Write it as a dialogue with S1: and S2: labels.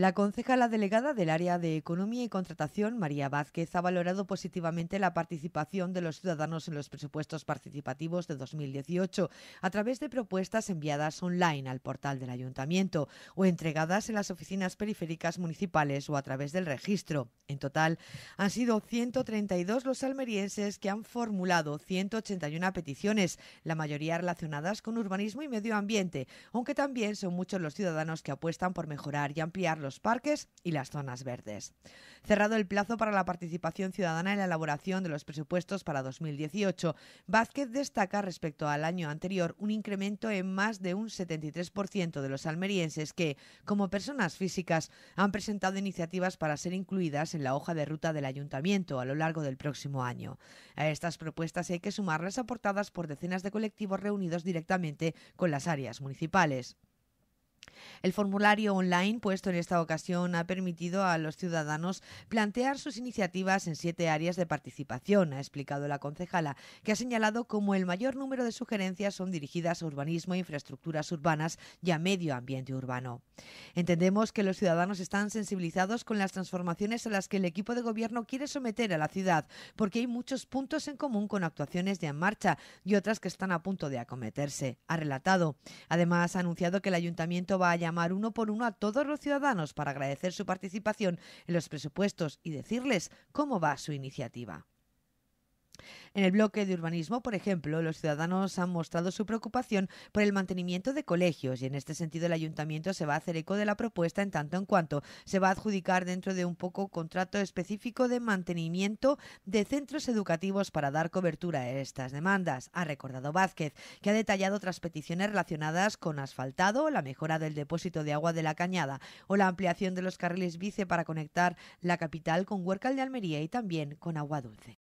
S1: La concejala delegada del área de Economía y Contratación, María Vázquez, ha valorado positivamente la participación de los ciudadanos en los presupuestos participativos de 2018 a través de propuestas enviadas online al portal del ayuntamiento o entregadas en las oficinas periféricas municipales o a través del registro. En total, han sido 132 los almerienses que han formulado 181 peticiones, la mayoría relacionadas con urbanismo y medio ambiente, aunque también son muchos los ciudadanos que apuestan por mejorar y ampliar los parques y las zonas verdes. Cerrado el plazo para la participación ciudadana en la elaboración de los presupuestos para 2018, Vázquez destaca respecto al año anterior un incremento en más de un 73% de los almerienses que, como personas físicas, han presentado iniciativas para ser incluidas en la hoja de ruta del ayuntamiento a lo largo del próximo año. A estas propuestas hay que sumar las aportadas por decenas de colectivos reunidos directamente con las áreas municipales. El formulario online puesto en esta ocasión ha permitido a los ciudadanos plantear sus iniciativas en siete áreas de participación, ha explicado la concejala, que ha señalado como el mayor número de sugerencias son dirigidas a urbanismo, infraestructuras urbanas y a medio ambiente urbano. Entendemos que los ciudadanos están sensibilizados con las transformaciones a las que el equipo de gobierno quiere someter a la ciudad, porque hay muchos puntos en común con actuaciones ya en marcha y otras que están a punto de acometerse, ha relatado. Además, ha anunciado que el ayuntamiento va a llamar uno por uno a todos los ciudadanos para agradecer su participación en los presupuestos y decirles cómo va su iniciativa. En el bloque de urbanismo, por ejemplo, los ciudadanos han mostrado su preocupación por el mantenimiento de colegios y en este sentido el ayuntamiento se va a hacer eco de la propuesta en tanto en cuanto se va a adjudicar dentro de un poco contrato específico de mantenimiento de centros educativos para dar cobertura a estas demandas, ha recordado Vázquez, que ha detallado otras peticiones relacionadas con asfaltado, la mejora del depósito de agua de la cañada o la ampliación de los carriles bici para conectar la capital con huercal de Almería y también con Agua Dulce.